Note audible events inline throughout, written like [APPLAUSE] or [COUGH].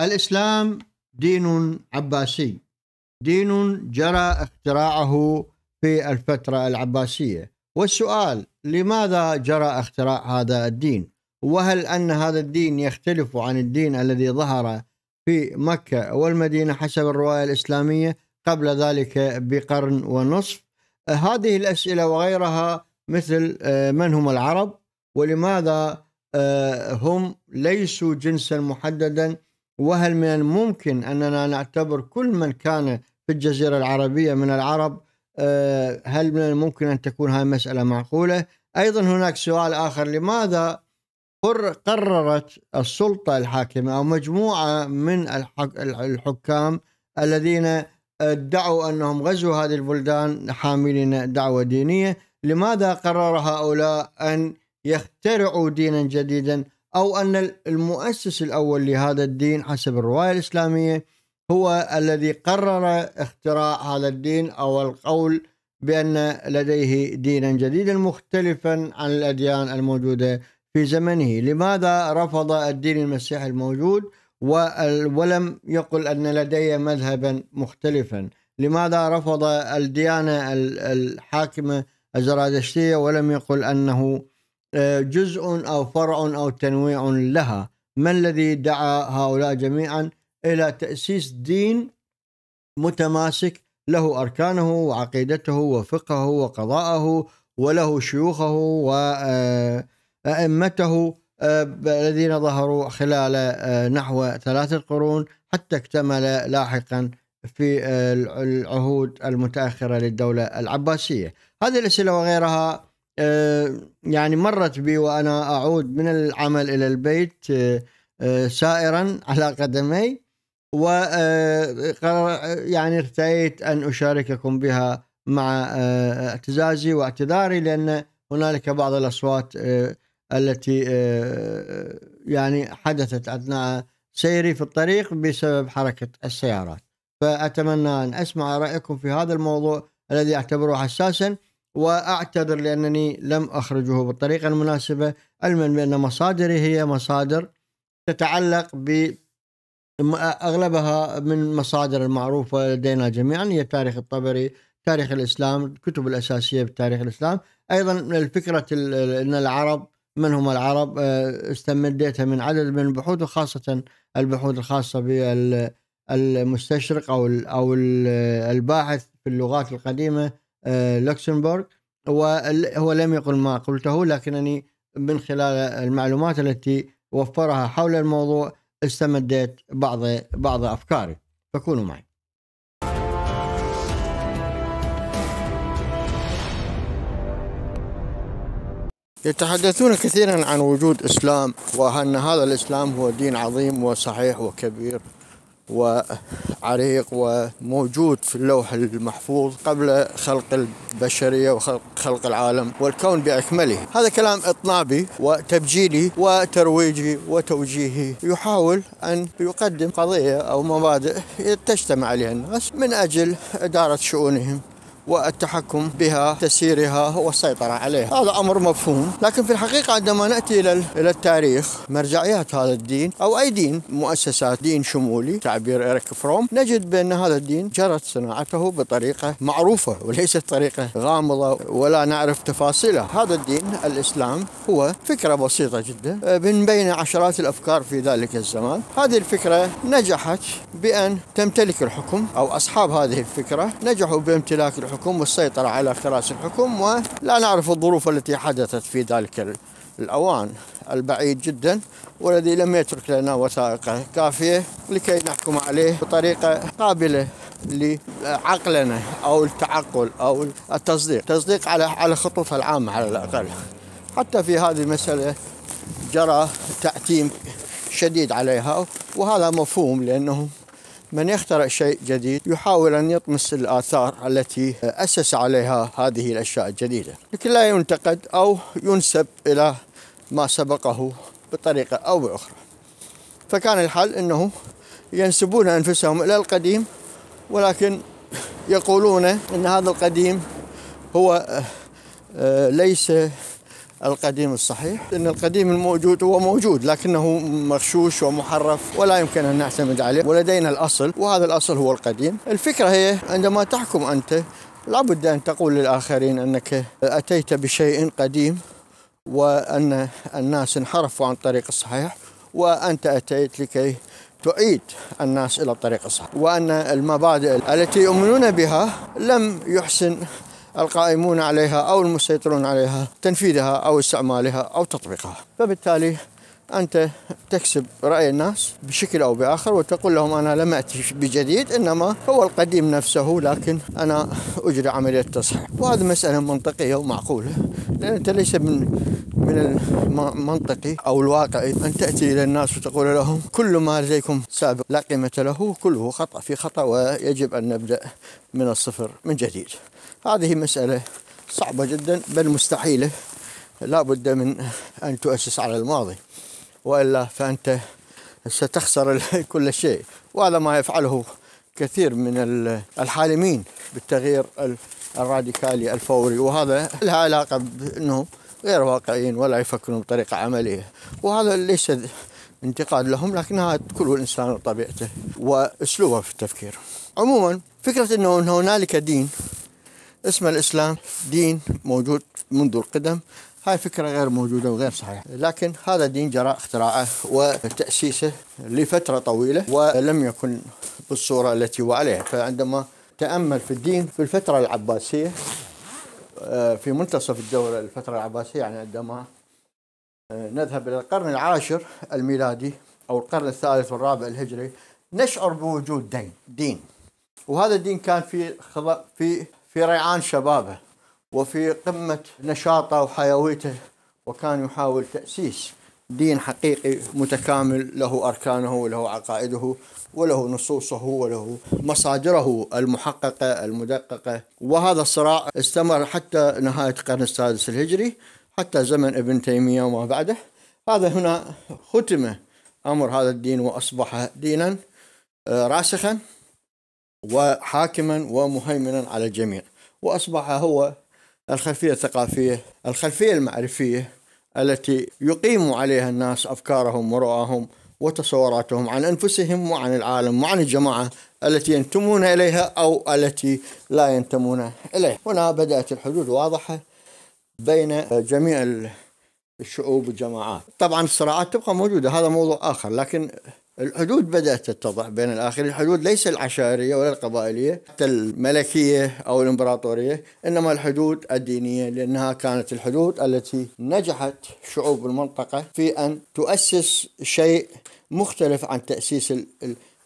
الإسلام دين عباسي دين جرى اختراعه في الفترة العباسية والسؤال لماذا جرى اختراع هذا الدين وهل أن هذا الدين يختلف عن الدين الذي ظهر في مكة والمدينة حسب الرواية الإسلامية قبل ذلك بقرن ونصف هذه الأسئلة وغيرها مثل آه، من هم العرب ولماذا آه، هم ليسوا جنسا محددا وهل من الممكن أننا نعتبر كل من كان في الجزيرة العربية من العرب آه، هل من الممكن أن تكون هذه المسألة معقولة أيضا هناك سؤال آخر لماذا قررت السلطة الحاكمة أو مجموعة من الحكام الذين آه، ادعوا أنهم غزوا هذه البلدان حاملين دعوة دينية لماذا قرر هؤلاء أن يخترعوا دينا جديدا أو أن المؤسس الأول لهذا الدين حسب الرواية الإسلامية هو الذي قرر اختراع هذا الدين أو القول بأن لديه دينا جديدا مختلفا عن الأديان الموجودة في زمنه لماذا رفض الدين المسيحي الموجود ولم يقل أن لدي مذهبا مختلفا لماذا رفض الديانة الحاكمة الزرادشتية ولم يقل أنه آه، جزء او فرع او تنويع لها ما الذي دعا هؤلاء جميعا الى تاسيس دين متماسك له اركانه وعقيدته وفقهه وقضاءه وله شيوخه وائمته آه، الذين ظهروا خلال آه، نحو ثلاثة قرون حتى اكتمل لاحقا في العهود المتاخره للدوله العباسيه. هذه الاسئله وغيرها آه، يعني مرت بي وأنا أعود من العمل إلى البيت آه، آه، سائرا على قدمي و يعني ارتأيت أن أشارككم بها مع اعتزازي واعتذاري لأن هنالك بعض الأصوات التي يعني حدثت أثناء سيري في الطريق بسبب حركة السيارات فأتمنى أن أسمع رأيكم في هذا الموضوع الذي أعتبره حساسا واعتذر لانني لم اخرجه بالطريقه المناسبه علما بان مصادري هي مصادر تتعلق ب اغلبها من مصادر المعروفه لدينا جميعا هي تاريخ الطبري، تاريخ الاسلام، الكتب الاساسيه بتاريخ الاسلام، ايضا الفكره ان العرب من هم العرب آه، استمديتها من عدد من البحوث وخاصه البحوث الخاصه بالمستشرق او او الباحث في اللغات القديمه آه، لوكسمبورغ وهو لم يقل ما قلته لكنني من خلال المعلومات التي وفرها حول الموضوع استمدت بعض بعض افكاري فكونوا معي يتحدثون كثيرا عن وجود اسلام وان هذا الاسلام هو دين عظيم وصحيح وكبير وعريق وموجود في اللوح المحفوظ قبل خلق البشرية وخلق خلق العالم والكون بأكمله هذا كلام إطنابي وتبجيلي وترويجي وتوجيهي يحاول أن يقدم قضية أو مبادئ تجتمع عليها الناس من أجل إدارة شؤونهم والتحكم بها تسييرها والسيطرة عليها هذا أمر مفهوم لكن في الحقيقة عندما نأتي إلى إلى التاريخ مرجعيات هذا الدين أو أي دين مؤسسات دين شمولي تعبير إيريك فروم نجد بأن هذا الدين جرت صناعته بطريقة معروفة وليست طريقة غامضة ولا نعرف تفاصيلها هذا الدين الإسلام هو فكرة بسيطة جدا آه، من بين عشرات الأفكار في ذلك الزمان هذه الفكرة نجحت بأن تمتلك الحكم أو أصحاب هذه الفكرة نجحوا بامتلاك الحكم الحكم والسيطرة على كراسي الحكم ولا نعرف الظروف التي حدثت في ذلك الأوان البعيد جدا والذي لم يترك لنا وثائق كافية لكي نحكم عليه بطريقة قابلة لعقلنا أو التعقل أو التصديق تصديق على على خطوطها العامة على الأقل حتى في هذه المسألة جرى تعتيم شديد عليها وهذا مفهوم لأنه من يخترع شيء جديد يحاول أن يطمس الآثار التي أسس عليها هذه الأشياء الجديدة لكن لا ينتقد أو ينسب إلى ما سبقه بطريقة أو بأخرى فكان الحل أنه ينسبون أنفسهم إلى القديم ولكن يقولون أن هذا القديم هو آه، آه، ليس القديم الصحيح ان القديم الموجود هو موجود لكنه مغشوش ومحرف ولا يمكن ان نعتمد عليه ولدينا الاصل وهذا الاصل هو القديم الفكره هي عندما تحكم انت لابد ان تقول للاخرين انك اتيت بشيء قديم وان الناس انحرفوا عن الطريق الصحيح وانت اتيت لكي تعيد الناس الى الطريق الصحيح وان المبادئ التي يؤمنون بها لم يحسن القائمون عليها أو المسيطرون عليها تنفيذها أو استعمالها أو تطبيقها فبالتالي أنت تكسب رأي الناس بشكل أو بآخر وتقول لهم أنا لم أتي بجديد إنما هو القديم نفسه لكن أنا أجري عملية تصحيح وهذه مسألة منطقية ومعقولة لأن أنت ليس من من المنطقي أو الواقعي أن تأتي إلى الناس وتقول لهم كل ما لديكم سابق لا قيمة له كله خطأ في خطأ ويجب أن نبدأ من الصفر من جديد هذه مسألة صعبة جدا بل مستحيلة لا بد من أن تؤسس على الماضي وإلا فأنت ستخسر [LAUGHS] كل شيء وهذا ما يفعله كثير من الحالمين بالتغيير الراديكالي الفوري وهذا له علاقة بأنه غير واقعيين ولا يفكرون بطريقة عملية وهذا ليس انتقاد لهم لكن هذا كل إنسان وطبيعته وأسلوبه في التفكير عموما فكرة أنه هنالك دين اسم الإسلام دين موجود منذ القدم هاي فكرة غير موجودة وغير صحيحة لكن هذا دين جرى اختراعه وتأسيسه لفترة طويلة ولم يكن بالصورة التي هو عليها فعندما تأمل في الدين في الفترة العباسية آه، في منتصف الدولة الفترة العباسية يعني عندما آه، نذهب إلى القرن العاشر الميلادي أو القرن الثالث والرابع الهجري نشعر بوجود دين دين وهذا الدين كان في في في ريعان شبابه وفي قمة نشاطه وحيويته وكان يحاول تأسيس دين حقيقي متكامل له أركانه وله عقائده وله نصوصه وله مصادره المحققة المدققة وهذا الصراع استمر حتى نهاية القرن السادس الهجري حتى زمن ابن تيمية وما بعده هذا هنا ختم أمر هذا الدين وأصبح دينا آه، راسخا وحاكما ومهيمنا على الجميع وأصبح هو الخلفية الثقافية الخلفية المعرفية التي يقيم عليها الناس أفكارهم ورؤاهم وتصوراتهم عن أنفسهم وعن العالم وعن الجماعة التي ينتمون إليها أو التي لا ينتمون إليها هنا بدأت الحدود واضحة بين جميع الشعوب والجماعات طبعا الصراعات تبقى موجودة هذا موضوع آخر لكن الحدود بدأت تتضح بين الآخرين الحدود ليس العشائرية ولا القبائلية حتى الملكية أو الإمبراطورية إنما الحدود الدينية لأنها كانت الحدود التي نجحت شعوب المنطقة في أن تؤسس شيء مختلف عن تأسيس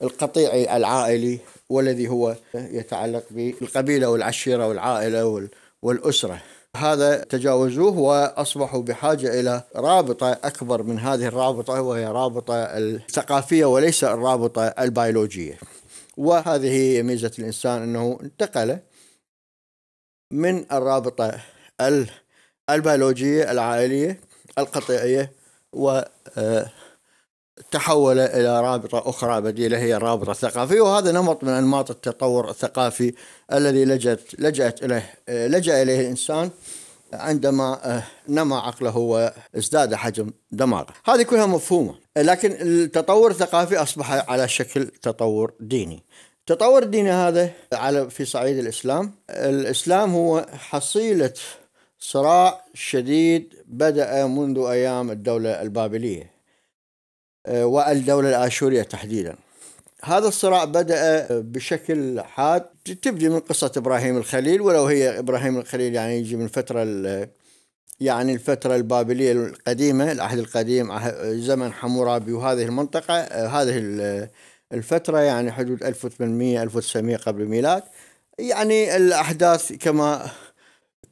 القطيعي العائلي والذي هو يتعلق بالقبيلة والعشيرة والعائلة والأسرة هذا تجاوزوه واصبحوا بحاجه الى رابطه اكبر من هذه الرابطه وهي رابطه الثقافيه وليس الرابطه البيولوجيه. وهذه ميزه الانسان انه انتقل من الرابطه البيولوجيه العائليه القطيعيه و آه، تحول إلى رابطة أخرى بديلة هي الرابطة الثقافية وهذا نمط من أنماط التطور الثقافي الذي لجأت لجأت إليه لجأ إليه الإنسان عندما آه، نمى عقله وازداد حجم دماغه هذه كلها مفهومة لكن التطور الثقافي أصبح على شكل تطور ديني التطور الديني هذا على في صعيد الإسلام الإسلام هو حصيلة صراع شديد بدأ منذ أيام الدولة البابلية آه، والدولة الآشورية تحديدا هذا الصراع بدأ بشكل حاد تبدي من قصة إبراهيم الخليل ولو هي إبراهيم الخليل يعني يجي من فترة يعني الفترة البابلية القديمة العهد القديم زمن حمورابي وهذه المنطقة آه، هذه الفترة يعني حدود 1800 1900 قبل الميلاد يعني الأحداث كما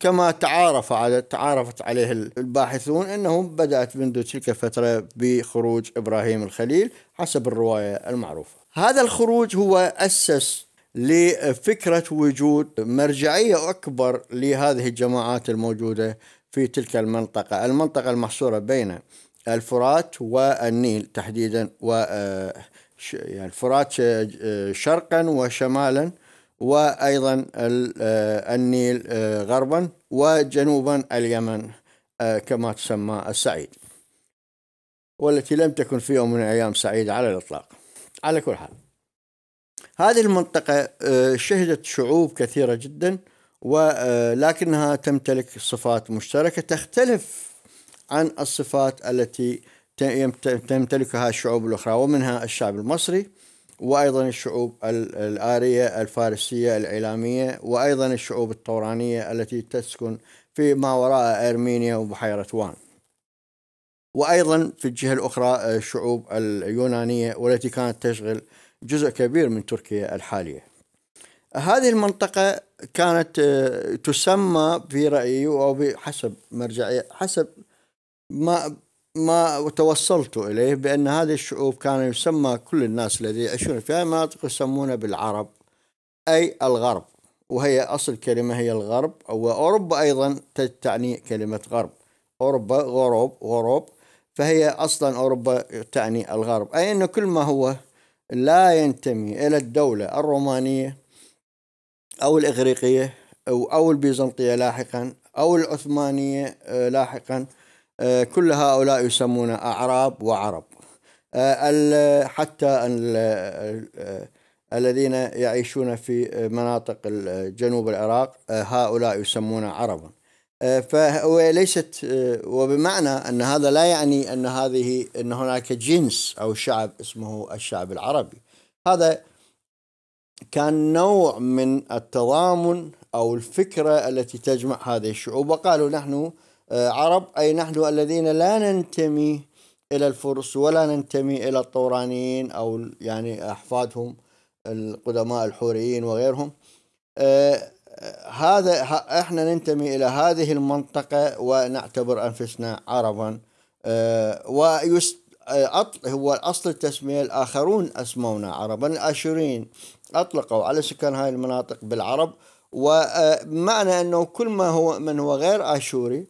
كما تعارف على تعارفت عليه الباحثون أنه بدأت منذ تلك الفترة بخروج إبراهيم الخليل حسب الرواية المعروفة هذا الخروج هو أسس لفكرة وجود مرجعية أكبر لهذه الجماعات الموجودة في تلك المنطقة المنطقة المحصورة بين الفرات والنيل تحديدا و آه، يعني الفرات آه، آه، شرقا وشمالا وأيضا آه، النيل آه، غربا وجنوبا اليمن آه، كما تسمى السعيد والتي لم تكن في يوم من الأيام سعيدة على الإطلاق على كل حال هذه المنطقة شهدت شعوب كثيرة جدا ولكنها تمتلك صفات مشتركة تختلف عن الصفات التي تمتلكها الشعوب الأخرى ومنها الشعب المصري وأيضا الشعوب الآرية الفارسية العلامية وأيضا الشعوب الطورانية التي تسكن في ما وراء أرمينيا وبحيرة وان وأيضا في الجهة الأخرى الشعوب اليونانية والتي كانت تشغل جزء كبير من تركيا الحالية هذه المنطقة كانت آه، تسمى في رأيي أو بحسب مرجعية حسب ما ما توصلت إليه بأن هذه الشعوب كان يسمى كل الناس الذين يعيشون في هذه المناطق يسمونها بالعرب أي الغرب وهي أصل كلمة هي الغرب وأوروبا أيضا تعني كلمة غرب أوروبا غروب غروب فهي أصلا أوروبا تعني الغرب أي أن كل ما هو لا ينتمي إلى الدولة الرومانية أو الإغريقية أو البيزنطية لاحقا أو العثمانية آه، لاحقا آه، كل هؤلاء يسمون أعراب وعرب آه، حتى آه، الذين يعيشون في مناطق جنوب العراق هؤلاء يسمون عربا فهو ليست وبمعنى ان هذا لا يعني ان هذه ان هناك جنس او شعب اسمه الشعب العربي هذا كان نوع من التضامن او الفكره التي تجمع هذه الشعوب وقالوا نحن آه، عرب أي نحن الذين لا ننتمي إلى الفرس ولا ننتمي إلى الطورانيين أو يعني أحفادهم القدماء الحوريين وغيرهم آه، آه، هذا احنا ننتمي الى هذه المنطقه ونعتبر انفسنا عربا هو اصل التسميه الاخرون اسمونا عربا الاشوريين اطلقوا على سكان هذه المناطق بالعرب ومعنى انه كل ما هو من هو غير اشوري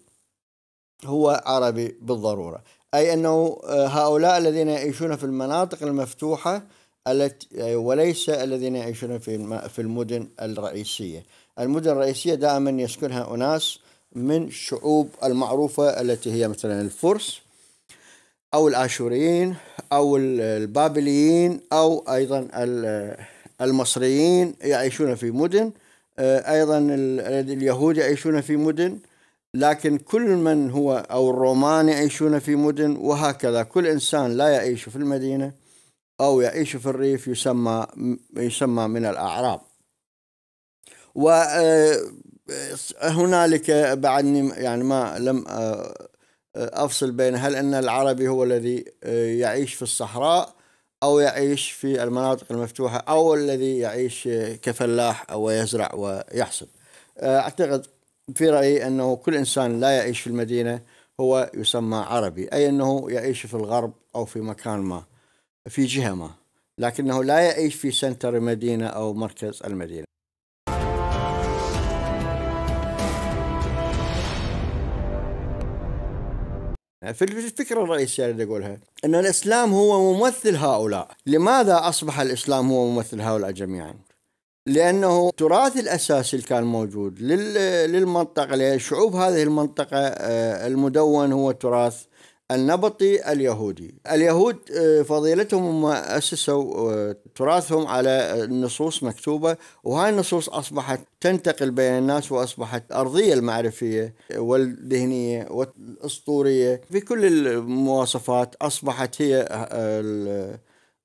هو عربي بالضرورة أي أنه آه، هؤلاء الذين يعيشون في المناطق المفتوحة التي آه، وليس الذين يعيشون في في المدن الرئيسية المدن الرئيسية دائما يسكنها أناس من شعوب المعروفة التي هي مثلا الفرس أو الآشوريين أو البابليين أو أيضا المصريين يعيشون في مدن آه، أيضا اليهود يعيشون في مدن لكن كل من هو أو الرومان يعيشون في مدن وهكذا كل إنسان لا يعيش في المدينة أو يعيش في الريف يسمى يسمى من الأعراب وهنالك آه، بعدني يعني ما لم آه، آه، أفصل بين هل أن العربي هو الذي يعيش في الصحراء أو يعيش في المناطق المفتوحة أو الذي يعيش كفلاح ويزرع ويحصد أعتقد في رأيي أنه كل إنسان لا يعيش في المدينة هو يسمى عربي أي أنه يعيش في الغرب أو في مكان ما في جهة ما لكنه لا يعيش في سنتر المدينة أو مركز المدينة في الفكرة الرئيسية اللي أقولها أن الإسلام هو ممثل هؤلاء لماذا أصبح الإسلام هو ممثل هؤلاء جميعا لأنه التراث الأساسي اللي كان موجود للمنطقة لشعوب هذه المنطقة آه، المدون هو التراث النبطي اليهودي اليهود آه، فضيلتهم هم أسسوا آه، تراثهم على نصوص مكتوبة وهاي النصوص أصبحت تنتقل بين الناس وأصبحت أرضية المعرفية والذهنية والأسطورية في كل المواصفات أصبحت هي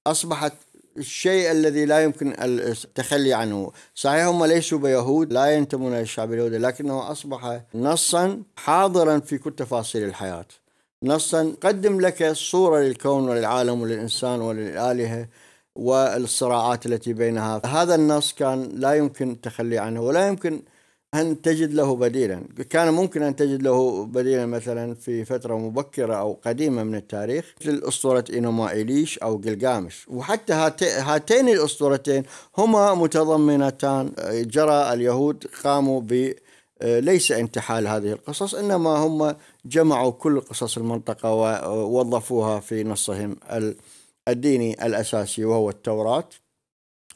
أصبحت الشيء الذي لا يمكن التخلي عنه صحيح هم ليسوا بيهود لا ينتمون إلى الشعب اليهودي لكنه أصبح نصا حاضرا في كل تفاصيل الحياة نصا قدم لك صورة للكون وللعالم وللإنسان وللآلهة والصراعات التي بينها هذا النص كان لا يمكن التخلي عنه ولا يمكن أن تجد له بديلا كان ممكن أن تجد له بديلا مثلا في فترة مبكرة أو قديمة من التاريخ مثل أسطورة إنوما أو جلجامش وحتى هاتين الأسطورتين هما متضمنتان جرى اليهود قاموا ب ليس انتحال هذه القصص إنما هم جمعوا كل قصص المنطقة ووظفوها في نصهم الديني الأساسي وهو التوراة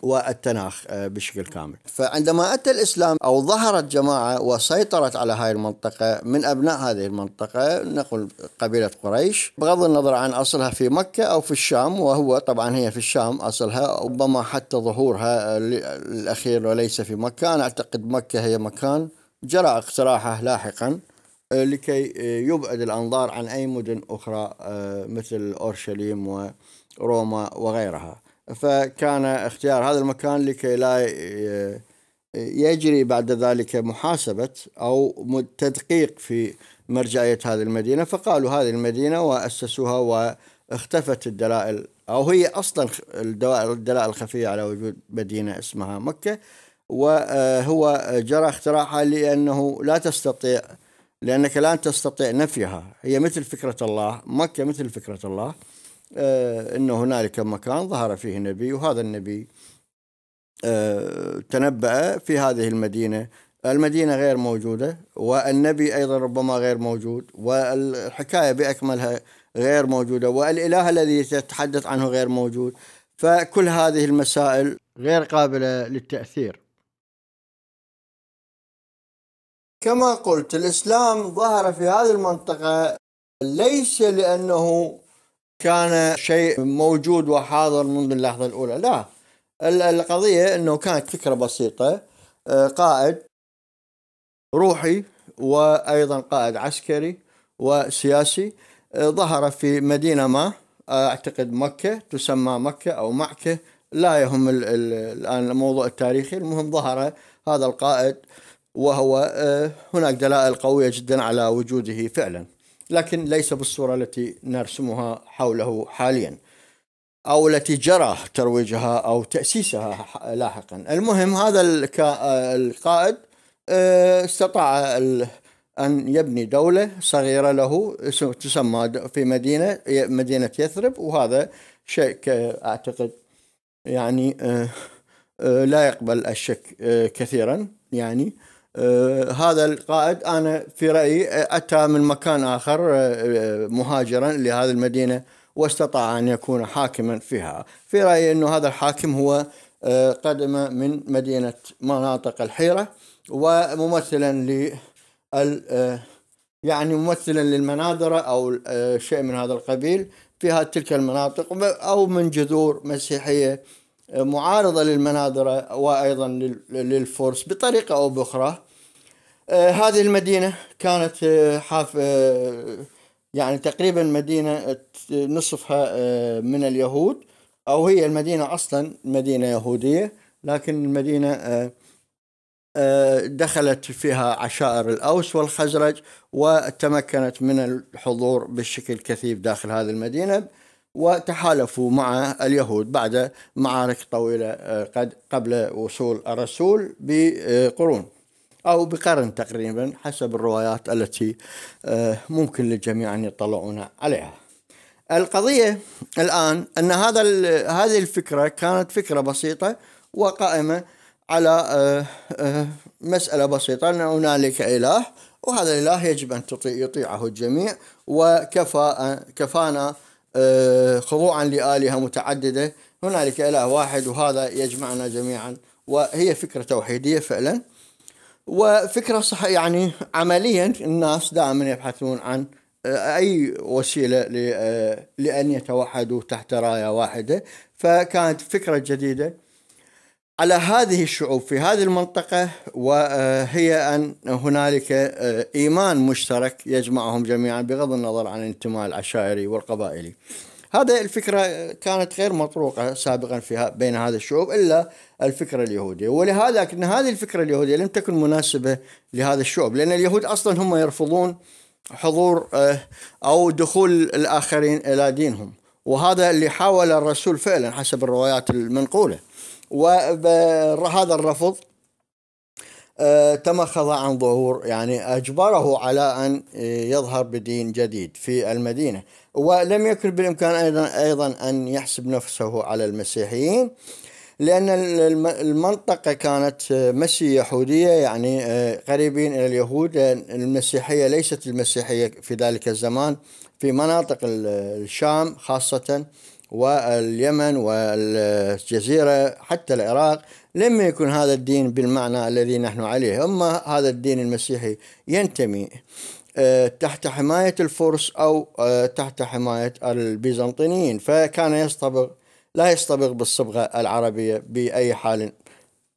والتناخ آه، بشكل كامل فعندما أتى الإسلام أو ظهرت جماعة وسيطرت على هذه المنطقة من أبناء هذه المنطقة نقول قبيلة قريش بغض النظر عن أصلها في مكة أو في الشام وهو طبعا هي في الشام أصلها ربما حتى ظهورها الأخير وليس في مكة أنا أعتقد مكة هي مكان جرى اقتراحه لاحقا آه، لكي آه، يبعد الأنظار عن أي مدن أخرى مثل أورشليم وروما وغيرها فكان اختيار هذا المكان لكي لا يجري بعد ذلك محاسبة أو تدقيق في مرجعية هذه المدينة فقالوا هذه المدينة وأسسوها واختفت الدلائل أو هي أصلا الدلائل الخفية على وجود مدينة اسمها مكة وهو جرى اختراعها لأنه لا تستطيع لأنك لا تستطيع نفيها هي مثل فكرة الله مكة مثل فكرة الله آه، أن هنالك مكان ظهر فيه نبي وهذا النبي آه، تنبأ في هذه المدينة المدينة غير موجودة والنبي أيضا ربما غير موجود والحكاية بأكملها غير موجودة والإله الذي تتحدث عنه غير موجود فكل هذه المسائل غير قابلة للتأثير كما قلت الإسلام ظهر في هذه المنطقة ليس لأنه كان شيء موجود وحاضر منذ اللحظة الأولى لا القضية أنه كانت فكرة بسيطة آه، قائد روحي وأيضا قائد عسكري وسياسي آه، ظهر في مدينة ما آه، أعتقد مكة تسمى مكة أو معكة لا يهم الآن الموضوع التاريخي المهم ظهر هذا القائد وهو هناك دلائل قوية جدا على وجوده فعلا لكن ليس بالصورة التي نرسمها حوله حاليا أو التي جرى ترويجها أو تأسيسها لاحقا المهم هذا القائد آه، استطاع أن يبني دولة صغيرة له تسمى في مدينة مدينة يثرب وهذا شيء أعتقد يعني آه، آه، لا يقبل الشك كثيرا يعني آه، هذا القائد انا في رايي آه، اتى من مكان اخر آه، مهاجرا لهذه المدينه واستطاع ان يكون حاكما فيها في رايي انه هذا الحاكم هو قدم من مدينه مناطق الحيره وممثلا ل يعني ممثلا للمناذره او شيء من هذا القبيل في تلك المناطق او من جذور مسيحيه معارضه للمناذره وايضا للفرس بطريقه او باخرى آه، هذه المدينة كانت آه، حاف آه، يعني تقريبا مدينة نصفها من اليهود أو هي المدينة أصلا مدينة يهودية لكن المدينة دخلت فيها عشائر الأوس والخزرج وتمكنت من الحضور بشكل كثيف داخل هذه المدينة وتحالفوا مع اليهود بعد معارك طويلة قد قبل وصول الرسول بقرون أو بقرن تقريبا حسب الروايات التي آه، ممكن للجميع أن يطلعون عليها القضية الآن أن هذا هذه الفكرة كانت فكرة بسيطة وقائمة على آه، آه، مسألة بسيطة أن هنالك إله وهذا الإله يجب أن يطيعه الجميع وكفى كفانا خضوعا لآلهة متعددة هنالك إله واحد وهذا يجمعنا جميعا وهي فكرة توحيدية فعلا وفكرة صح يعني عمليا الناس دائما يبحثون عن آه، أي وسيلة آه، لأن يتوحدوا تحت راية واحدة فكانت فكرة جديدة على هذه الشعوب في هذه المنطقة وهي آه، أن هنالك إيمان مشترك يجمعهم جميعا بغض النظر عن الانتماء العشائري والقبائلي هذا الفكرة كانت غير مطروقة سابقا في بين هذه الشعوب إلا الفكرة اليهودية ولهذا أن هذه الفكرة اليهودية لم تكن مناسبة لهذا الشعوب لأن اليهود أصلا هم يرفضون حضور آه، أو دخول الآخرين إلى دينهم وهذا اللي حاول الرسول فعلا حسب الروايات المنقولة وهذا الرفض آه، تمخض عن ظهور يعني أجبره على أن آه، يظهر بدين جديد في المدينة ولم يكن بالإمكان أيضا, أيضا أن يحسب نفسه على المسيحيين لأن المنطقة كانت آه، مسيحية يهودية يعني قريبين إلى اليهود المسيحية ليست المسيحية في ذلك الزمان في مناطق الشام خاصة واليمن والجزيرة حتى العراق لم يكن هذا الدين بالمعنى الذي نحن عليه أما هذا الدين المسيحي ينتمي آه، تحت حماية الفرس أو آه، تحت حماية البيزنطيين فكان يصطبغ لا يصطبغ بالصبغة العربية بأي حال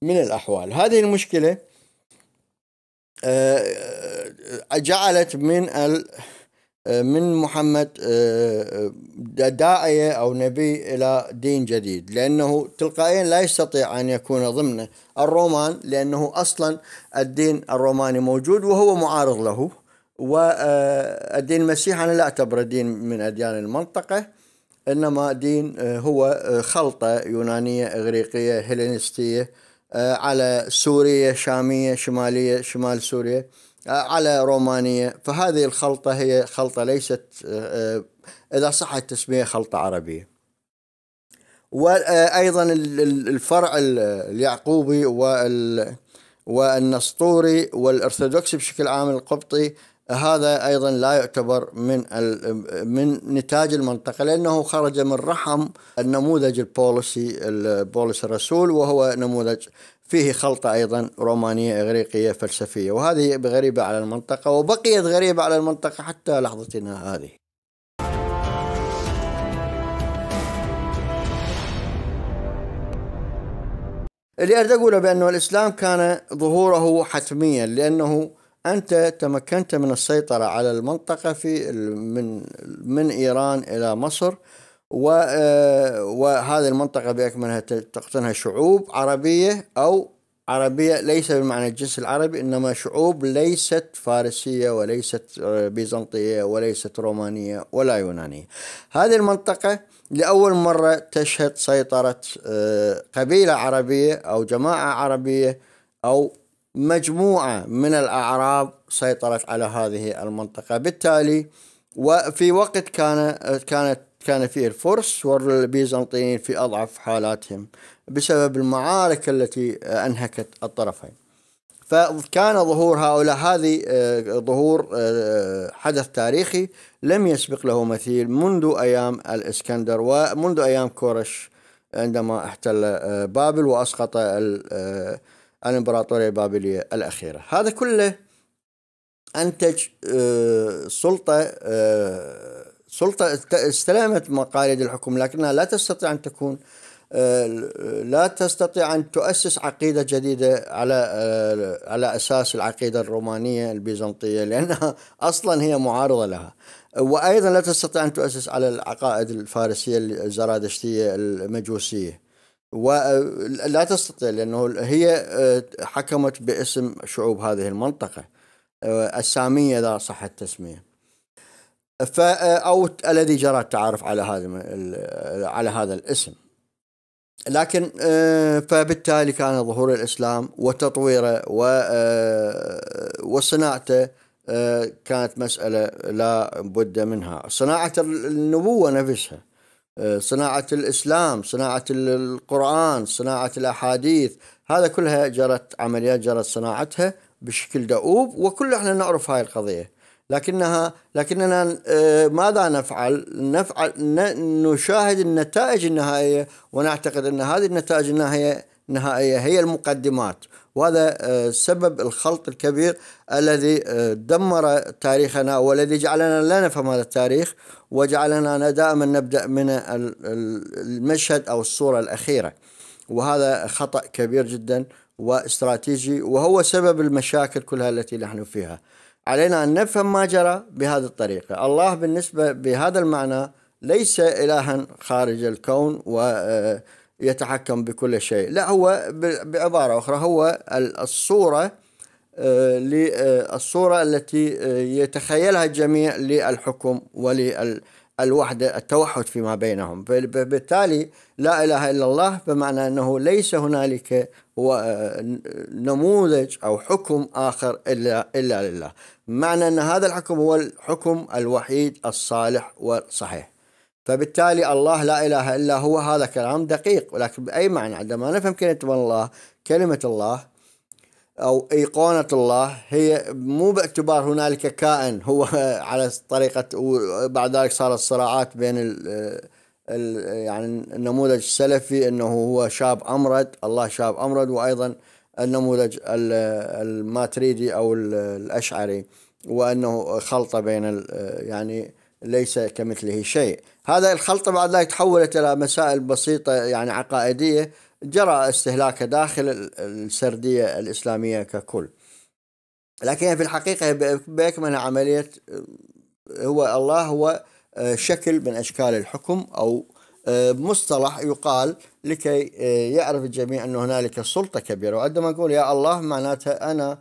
من الأحوال هذه المشكلة آه، جعلت من من محمد آه، آه، داعية أو نبي إلى دين جديد لأنه تلقائيا لا يستطيع أن يكون ضمن الرومان لأنه أصلا الدين الروماني موجود وهو معارض له والدين آه، المسيحي أنا لا أعتبره دين من أديان المنطقة إنما دين هو خلطة يونانية إغريقية هيلينستية على سورية شامية شمالية شمال سوريا آه، على رومانية فهذه الخلطة هي خلطة ليست آه، آه، إذا صح التسمية خلطة عربية وأيضا الفرع اليعقوبي والنسطوري والأرثوذكسي بشكل عام القبطي هذا ايضا لا يعتبر من من نتاج المنطقه لانه خرج من رحم النموذج البوليسي البوليس الرسول وهو نموذج فيه خلطة أيضا رومانية إغريقية فلسفية وهذه غريبة على المنطقة وبقيت غريبة على المنطقة حتى لحظتنا هذه اللي أريد أقوله بأنه الإسلام كان ظهوره حتميا لأنه أنت تمكنت من السيطرة على المنطقة في من من إيران إلى مصر آه، وهذه المنطقة بأكملها تقتنها شعوب عربية أو عربية ليس بمعنى الجنس العربي إنما شعوب ليست فارسية وليست آه، بيزنطية وليست رومانية ولا يونانية هذه المنطقة لأول مرة تشهد سيطرة آه، قبيلة عربية أو جماعة عربية أو مجموعة من الأعراب سيطرت على هذه المنطقة بالتالي وفي وقت كان كانت كان فيه الفرس والبيزنطيين في أضعف حالاتهم بسبب المعارك التي أنهكت الطرفين فكان ظهور هؤلاء هذه آه، ظهور آه، حدث تاريخي لم يسبق له مثيل منذ أيام الإسكندر ومنذ أيام كورش عندما احتل آه، بابل وأسقط الإمبراطورية البابلية الأخيرة هذا كله أنتج آه، سلطة آه، سلطة استلمت مقاليد الحكم لكنها لا تستطيع أن تكون آه، لا تستطيع أن تؤسس عقيدة جديدة على على أساس العقيدة الرومانية البيزنطية لأنها أصلا هي معارضة لها وأيضا لا تستطيع أن تؤسس على العقائد الفارسية الزرادشتية المجوسية ولا آه، تستطيع لانه هي آه، حكمت باسم شعوب هذه المنطقه آه، الساميه اذا صح التسميه ف او الذي جرى التعارف على هذا على هذا الاسم لكن فبالتالي كان ظهور الاسلام وتطويره وصناعته كانت مساله لا بد منها صناعه النبوه نفسها آه، صناعة الإسلام صناعة القرآن صناعة الأحاديث هذا كلها جرت عمليات جرت صناعتها بشكل دؤوب وكل احنا نعرف هاي القضية لكنها لكننا آه، ماذا نفعل؟ نفعل نشاهد النتائج النهائية ونعتقد أن هذه النتائج النهائية هي المقدمات وهذا آه، سبب الخلط الكبير الذي آه، دمر تاريخنا والذي جعلنا لا نفهم هذا التاريخ وجعلنا دائما نبدا من المشهد او الصوره الاخيره وهذا خطا كبير جدا واستراتيجي وهو سبب المشاكل كلها التي نحن فيها علينا ان نفهم ما جرى بهذه الطريقه الله بالنسبه بهذا المعنى ليس الها خارج الكون و آه، يتحكم بكل شيء لا هو بعبارة أخرى هو الصورة آه، للصورة آه، التي آه، يتخيلها الجميع للحكم وللوحدة التوحد فيما بينهم بالتالي لا إله إلا الله بمعنى أنه ليس هنالك نموذج أو حكم آخر إلا, إلا لله معنى أن هذا الحكم هو الحكم الوحيد الصالح والصحيح فبالتالي الله لا إله إلا هو هذا كلام دقيق ولكن بأي معنى عندما نفهم كلمة الله كلمة الله أو أيقونة الله هي مو باعتبار هنالك كائن هو [LAUGHS] على طريقة وبعد ذلك صارت صراعات بين الـ آه، آه، يعني النموذج السلفي انه هو شاب امرد الله شاب امرد وايضا النموذج آه، الماتريدي او الاشعري وانه خلطه بين يعني ليس كمثله شيء هذا الخلطة بعد ذلك تحولت إلى مسائل بسيطة يعني عقائدية جرى استهلاكها داخل السردية الإسلامية ككل لكن في الحقيقة بأكملها عملية هو الله هو آه، شكل من أشكال الحكم أو آه، مصطلح يقال لكي آه، يعرف الجميع أن هنالك سلطة كبيرة وعندما أقول يا الله معناتها أنا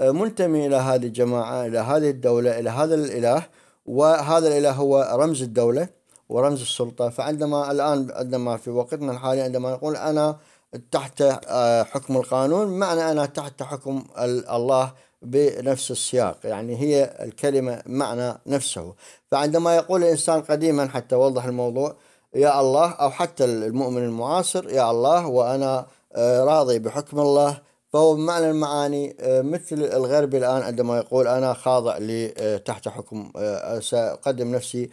منتمي إلى هذه الجماعة إلى هذه الدولة إلى هذا الإله وهذا الإله هو رمز الدولة ورمز السلطة فعندما الآن عندما في وقتنا الحالي عندما نقول أنا تحت آه، حكم القانون معنى أنا تحت حكم الله بنفس السياق يعني هي الكلمة معنى نفسه فعندما يقول الإنسان قديما حتى أوضح الموضوع يا الله أو حتى المؤمن المعاصر يا الله وأنا آه، راضي بحكم الله فهو بمعنى المعاني آه، مثل الغربي الآن عندما يقول أنا خاضع آه، تحت حكم آه، سأقدم نفسي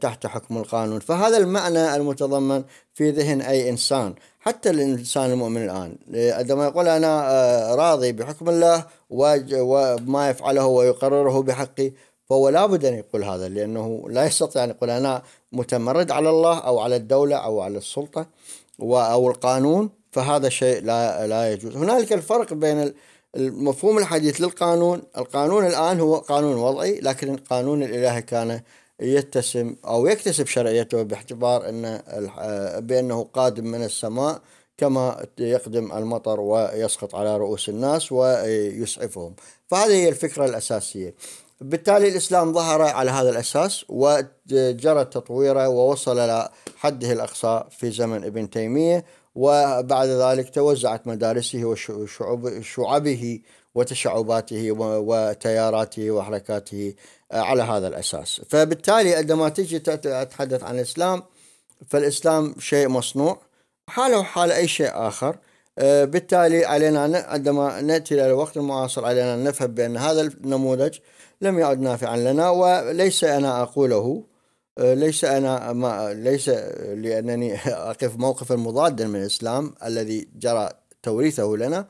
تحت حكم القانون فهذا المعنى المتضمن في ذهن أي إنسان حتى الإنسان المؤمن الآن عندما يقول أنا راضي بحكم الله وما يفعله ويقرره بحقي فهو لابد أن يقول هذا لأنه لا يستطيع أن يقول أنا متمرد على الله أو على الدولة أو على السلطة أو القانون فهذا شيء لا لا يجوز هنالك الفرق بين المفهوم الحديث للقانون القانون الآن هو قانون وضعي لكن القانون الإلهي كان يتسم أو يكتسب شرعيته باعتبار أن بأنه قادم من السماء كما يقدم المطر ويسقط على رؤوس الناس ويسعفهم فهذه هي الفكرة الأساسية بالتالي الإسلام ظهر على هذا الأساس وجرى تطويره ووصل إلى حده الأقصى في زمن ابن تيمية وبعد ذلك توزعت مدارسه وشعبه شعبه وتشعباته وتياراته وحركاته آه، على هذا الأساس فبالتالي عندما تجي تتحدث عن الإسلام فالإسلام شيء مصنوع حاله حال أي شيء آخر آه، بالتالي علينا عندما نأتي إلى الوقت المعاصر علينا أن نفهم بأن هذا النموذج لم يعد نافعا لنا وليس أنا أقوله ليس أنا ما ليس لأنني [LAUGHS] أقف موقفا مضادا من الإسلام الذي جرى توريثه لنا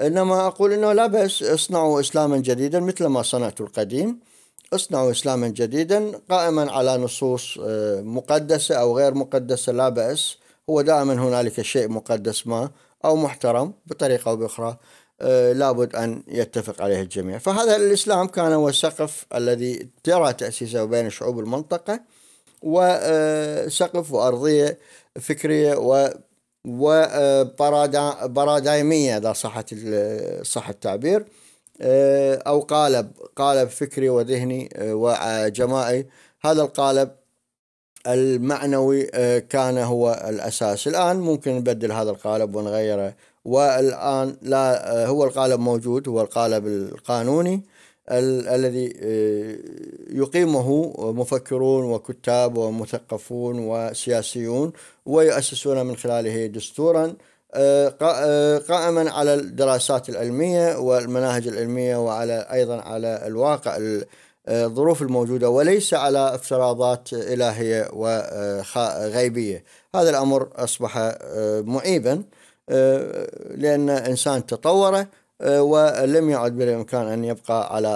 إنما أقول أنه لا بأس اصنعوا إسلاما جديدا مثل ما صنعت القديم اصنعوا إسلاما جديدا قائما على نصوص آه، مقدسة أو غير مقدسة لا بأس هو دائما هنالك شيء مقدس ما أو محترم بطريقة أو بأخرى آه، لابد أن يتفق عليه الجميع فهذا الإسلام كان هو السقف الذي جرى تأسيسه بين شعوب المنطقة وسقف وأرضية فكرية و وبارادايمية إذا صحة صح التعبير آه، أو قالب قالب فكري وذهني آه، وجماعي هذا القالب المعنوي آه، كان هو الأساس الآن ممكن نبدل هذا القالب ونغيره والآن لا هو القالب موجود هو القالب القانوني ال- الذي آه، يقيمه مفكرون وكتاب ومثقفون وسياسيون ويؤسسون من خلاله دستورا آه، آه، قائما على الدراسات العلمية والمناهج العلمية وعلى أيضا على الواقع الظروف الموجودة وليس على افتراضات إلهية وغيبية هذا الأمر أصبح معيبا لأن إنسان تطوره آه، ولم يعد بالإمكان أن يبقى على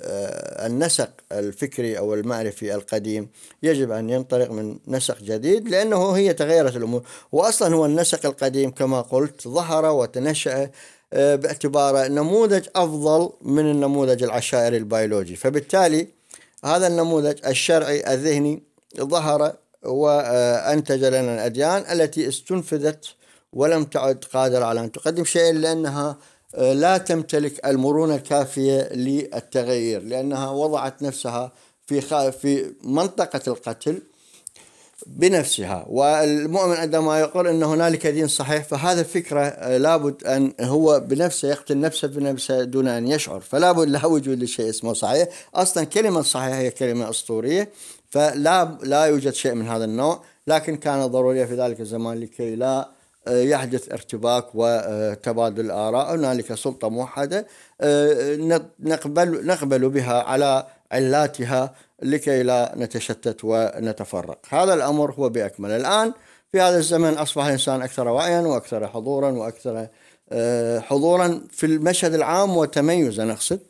آه، النسق الفكري أو المعرفي القديم يجب أن ينطلق من نسق جديد لأنه هي تغيرت الأمور وأصلا هو النسق القديم كما قلت ظهر وتنشأ آه، باعتباره نموذج أفضل من النموذج العشائري البيولوجي فبالتالي هذا النموذج الشرعي الذهني ظهر وأنتج لنا الأديان التي استنفذت ولم تعد قادرة على أن تقدم شيئا لأنها آه، لا تمتلك المرونه الكافيه للتغيير لانها وضعت نفسها في في منطقه القتل بنفسها والمؤمن عندما يقول ان هنالك دين صحيح فهذا فكره آه، لابد ان هو بنفسه يقتل نفسه بنفسه دون ان يشعر فلا بد لا وجود لشيء اسمه صحيح اصلا كلمه صحيح هي كلمه اسطوريه فلا لا يوجد شيء من هذا النوع لكن كان ضروريه في ذلك الزمان لكي لا آه، يحدث ارتباك وتبادل آراء هنالك سلطة موحدة آه، نقبل, نقبل بها على علاتها لكي لا نتشتت ونتفرق هذا الأمر هو بأكمله الآن في هذا الزمن أصبح الإنسان أكثر وعيا وأكثر حضورا وأكثر آه، حضورا في المشهد العام وتميزا أقصد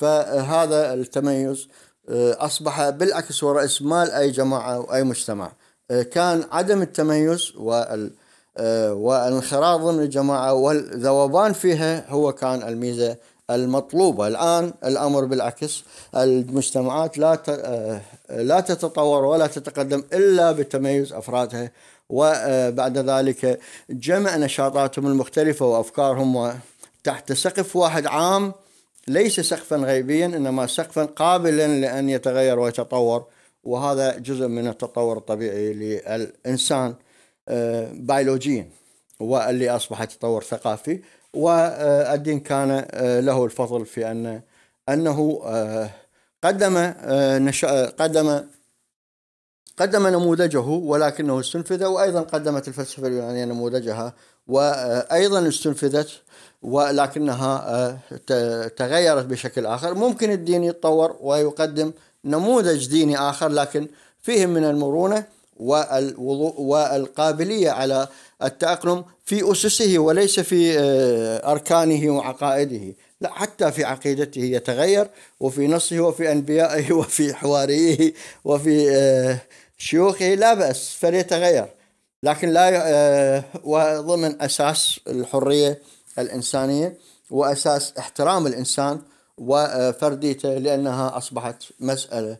فهذا التميز أصبح بالعكس هو رأس مال أي جماعة وأي مجتمع كان عدم التميز وال آه، والانخراط ضمن الجماعة والذوبان فيها هو كان الميزة المطلوبة الآن الأمر بالعكس المجتمعات لا آه، لا تتطور ولا تتقدم إلا بتميز أفرادها وبعد آه، ذلك جمع نشاطاتهم المختلفة وأفكارهم تحت سقف واحد عام ليس سقفا غيبيا إنما سقفا قابلا لأن يتغير ويتطور وهذا جزء من التطور الطبيعي للإنسان بيولوجيين واللي اصبح تطور ثقافي والدين كان آه، له الفضل في ان انه آه، قدم آه، قدم قدم نموذجه ولكنه استنفذ وايضا قدمت الفلسفه اليونانيه نموذجها وايضا استنفذت ولكنها تغيرت بشكل اخر ممكن الدين يتطور ويقدم نموذج ديني اخر لكن فيه من المرونه والوضوء والقابلية على التأقلم في أسسه وليس في آه، أركانه وعقائده لا حتى في عقيدته يتغير وفي نصه وفي أنبيائه [LAUGHS] وفي حواريه وفي آه، شيوخه لا بأس فليتغير لكن لا آه، وضمن أساس الحرية الإنسانية وأساس احترام الإنسان وفرديته لأنها أصبحت مسألة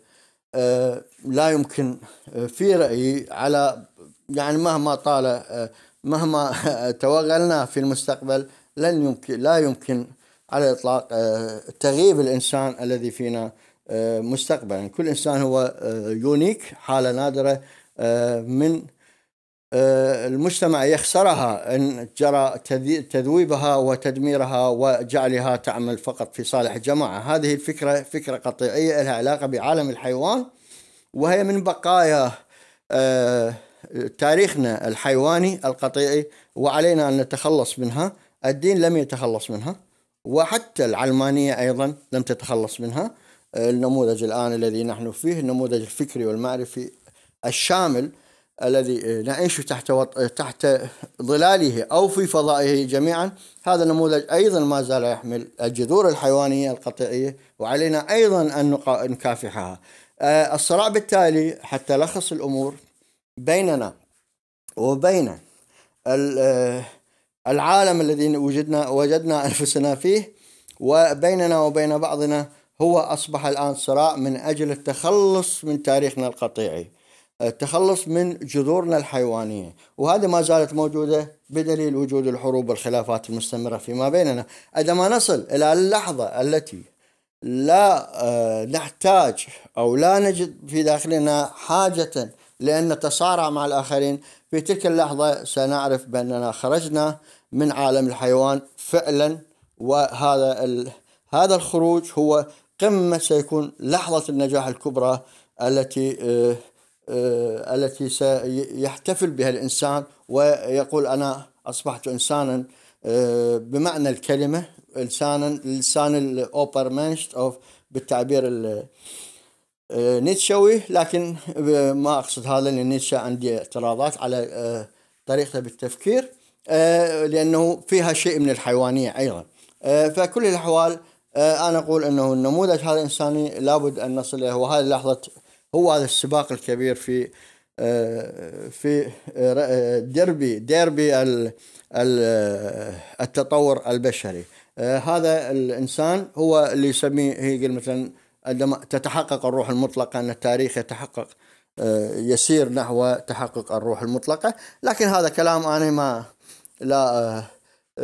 آه، لا يمكن آه، في رأيي على يعني مهما طال آه، مهما [LAUGHS] توغلنا في المستقبل لن يمكن لا يمكن على الإطلاق تغييب الإنسان الذي فينا مستقبلا كل إنسان هو يونيك حالة نادرة من آه، المجتمع يخسرها إن جرى تذويبها وتدميرها وجعلها تعمل فقط في صالح جماعة هذه الفكرة فكرة قطيعية لها علاقة بعالم الحيوان وهي من بقايا آه، تاريخنا الحيواني القطيعي وعلينا أن نتخلص منها الدين لم يتخلص منها وحتى العلمانية أيضا لم تتخلص منها آه، النموذج الآن الذي نحن فيه النموذج الفكري والمعرفي الشامل الذي نعيش تحت وط... تحت ظلاله او في فضائه جميعا هذا النموذج ايضا ما زال يحمل الجذور الحيوانيه القطيعيه وعلينا ايضا ان نكافحها. آه، الصراع بالتالي حتى لخص الامور بيننا وبين آه، العالم الذي وجدنا وجدنا انفسنا فيه وبيننا وبين بعضنا هو اصبح الان صراع من اجل التخلص من تاريخنا القطيعي. التخلص من جذورنا الحيوانية وهذه ما زالت موجودة بدليل وجود الحروب والخلافات المستمرة فيما بيننا عندما نصل إلى اللحظة التي لا آه، نحتاج أو لا نجد في داخلنا حاجة لأن نتصارع مع الآخرين في تلك اللحظة سنعرف بأننا خرجنا من عالم الحيوان فعلا وهذا ال... هذا الخروج هو قمة سيكون لحظة النجاح الكبرى التي آه، آه، التي سيحتفل بها الإنسان ويقول أنا أصبحت إنسانا آه، بمعنى الكلمة انسانا لسان الأوبر مانشت أو بالتعبير النيتشوي آه، لكن ما أقصد هذا لأن نيتشا عندي اعتراضات على طريقته بالتفكير لأنه فيها شيء من الحيوانية أيضا فكل الأحوال أنا أقول أنه النموذج هذا الإنساني لابد أن نصل إليه وهذه لحظة هو هذا السباق الكبير في آه، في آه، آه، ديربي ديربي التطور البشري هذا الانسان هو اللي يسميه هيجل مثلا عندما تتحقق الروح المطلقه ان التاريخ يتحقق يسير نحو تحقق الروح المطلقه لكن هذا كلام انا ما لا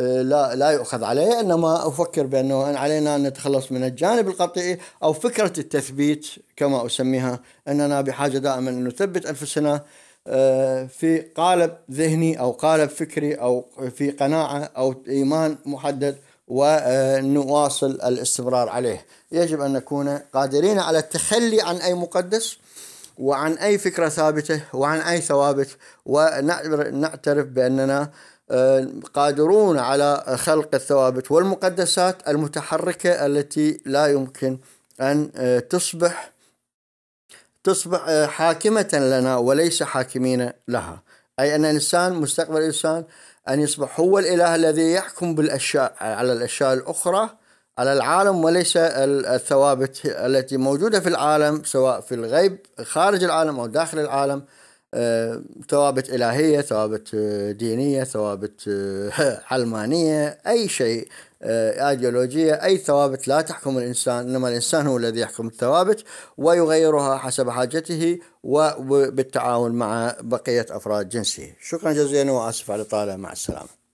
لا لا يؤخذ عليه انما افكر بانه علينا ان نتخلص من الجانب القطيعي او فكره التثبيت كما اسميها اننا بحاجه دائما ان نثبت انفسنا آه، في قالب ذهني او قالب فكري او في قناعه او ايمان محدد ونواصل آه، الاستمرار عليه. يجب ان نكون قادرين على التخلي عن اي مقدس وعن اي فكره ثابته وعن اي ثوابت ونعترف باننا قادرون على خلق الثوابت والمقدسات المتحركة التي لا يمكن أن آه، تصبح تصبح آه، حاكمة لنا وليس حاكمين لها أي أن الإنسان مستقبل الإنسان أن يصبح هو الإله الذي يحكم بالأشياء على الأشياء الأخرى على العالم وليس الثوابت التي موجودة في العالم سواء في الغيب خارج العالم أو داخل العالم آه، ثوابت إلهية ثوابت آه، دينية ثوابت آه، [LAUGHS] علمانية أي شيء ايديولوجيه اي ثوابت لا تحكم الانسان انما الانسان هو الذي يحكم الثوابت ويغيرها حسب حاجته وبالتعاون مع بقيه افراد جنسه شكرا جزيلا واسف على الاطاله مع السلامه